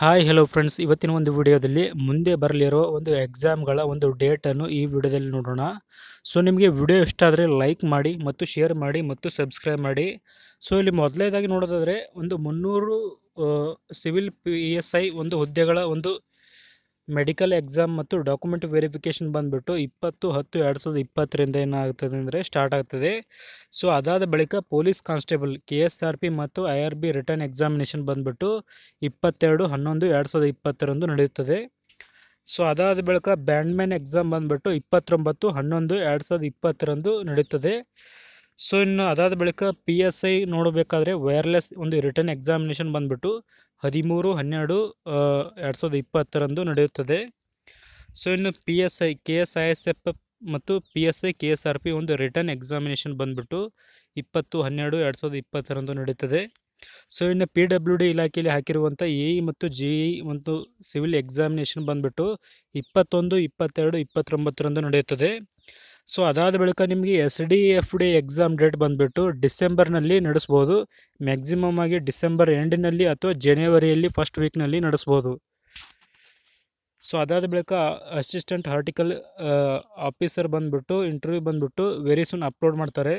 hi hello friends ಇವತ್ತಿನ ಒಂದು ವಿಡಿಯೋದಲ್ಲಿ ಮುಂದೆ ಬರಲಿರೋ ಒಂದು ಎಕ್ಸಾಮ್ಗಳ ಒಂದು ಡೇಟನ್ನು ಈ ವಿಡಿಯೋದಲ್ಲಿ ನೋಡೋಣ ಸೊ ನಿಮಗೆ ವಿಡಿಯೋ ಇಷ್ಟ ಆದರೆ ಲೈಕ್ ಮಾಡಿ ಮತ್ತು ಶೇರ್ ಮಾಡಿ ಮತ್ತು ಸಬ್ಸ್ಕ್ರೈಬ್ ಮಾಡಿ ಸೊ ಇಲ್ಲಿ ಮೊದಲೇದಾಗಿ ನೋಡೋದಾದರೆ ಒಂದು ಮುನ್ನೂರು ಸಿವಿಲ್ ಪಿ ಎಸ್ ಐ ಒಂದು ಹುದ್ದೆಗಳ ಒಂದು ಮೆಡಿಕಲ್ ಎಕ್ಸಾಮ್ ಮತ್ತು ಡಾಕ್ಯುಮೆಂಟ್ ವೆರಿಫಿಕೇಷನ್ ಬಂದುಬಿಟ್ಟು ಇಪ್ಪತ್ತು ಹತ್ತು ಎರಡು ಸಾವಿರದ ಇಪ್ಪತ್ತರಿಂದ ಏನಾಗ್ತದೆ ಅಂದರೆ ಸ್ಟಾರ್ಟ್ ಆಗ್ತದೆ ಸೊ ಅದಾದ ಬಳಿಕ police constable K S R P ಮತ್ತು I R B written examination ಬಂದುಬಿಟ್ಟು ಇಪ್ಪತ್ತೆರಡು ಹನ್ನೊಂದು ಎರಡು ಸಾವಿರದ ಇಪ್ಪತ್ತರಂದು ನಡೆಯುತ್ತದೆ ಸೊ ಅದಾದ ಬಳಿಕ ಬ್ಯಾಂಡ್ಮ್ಯಾನ್ ಎಕ್ಸಾಮ್ ಬಂದುಬಿಟ್ಟು ಇಪ್ಪತ್ತೊಂಬತ್ತು ಹನ್ನೊಂದು ಎರಡು ಸಾವಿರದ ಇಪ್ಪತ್ತರಂದು ನಡೆಯುತ್ತದೆ ಸೊ ಇನ್ನು ಅದಾದ ಬಳಿಕ ಪಿ ಎಸ್ ಐ ನೋಡಬೇಕಾದ್ರೆ ವೈರ್ಲೆಸ್ ಒಂದು ರಿಟರ್ನ್ ಎಕ್ಸಾಮಿನೇಷನ್ ಬಂದುಬಿಟ್ಟು ಹದಿಮೂರು ಹನ್ನೆರಡು ಎರಡು ಸಾವಿರದ ಇಪ್ಪತ್ತರಂದು ನಡೆಯುತ್ತದೆ ಸೊ ಇನ್ನು P S I K S I S F ಮತ್ತು P S I K S R P ಒಂದು ರಿಟರ್ನ್ ಎಕ್ಸಾಮಿನೇಷನ್ ಬಂದುಬಿಟ್ಟು ಇಪ್ಪತ್ತು ಹನ್ನೆರಡು ಎರಡು ಸಾವಿರದ ಇಪ್ಪತ್ತರಂದು ನಡೆಯುತ್ತದೆ ಸೊ ಇನ್ನು ಪಿ ಡಬ್ಲ್ಯೂ ಡಿ ಇಲಾಖೆಯಲ್ಲಿ ಹಾಕಿರುವಂಥ ಎ ಇ ಮತ್ತು ಜಿ ಇ ಮತ್ತು ಸಿವಿಲ್ ಎಕ್ಸಾಮಿನೇಷನ್ ಬಂದುಬಿಟ್ಟು ಇಪ್ಪತ್ತೊಂದು ಇಪ್ಪತ್ತೆರಡು ಇಪ್ಪತ್ತೊಂಬತ್ತರಂದು ನಡೆಯುತ್ತದೆ ಸೊ ಅದಾದ ಬಳಿಕ ನಿಮಗೆ S D F D exam date ಬಂದುಬಿಟ್ಟು ಡಿಸೆಂಬರ್ನಲ್ಲಿ ನಡೆಸ್ಬೋದು ಮ್ಯಾಕ್ಸಿಮಮ್ ಆಗಿ ಡಿಸೆಂಬರ್ ಎಂಡಿನಲ್ಲಿ ಅಥವಾ ಜನವರಿಯಲ್ಲಿ ಫಸ್ಟ್ ವೀಕ್ನಲ್ಲಿ ನಡೆಸ್ಬೋದು ಸೊ ಅದಾದ ಬಳಿಕ ಅಸಿಸ್ಟೆಂಟ್ ಆರ್ಟಿಕಲ್ ಆಫೀಸರ್ ಬಂದುಬಿಟ್ಟು ಇಂಟರ್ವ್ಯೂ ಬಂದುಬಿಟ್ಟು ವೆರಿ ಸೂನ್ ಅಪ್ಲೋಡ್ ಮಾಡ್ತಾರೆ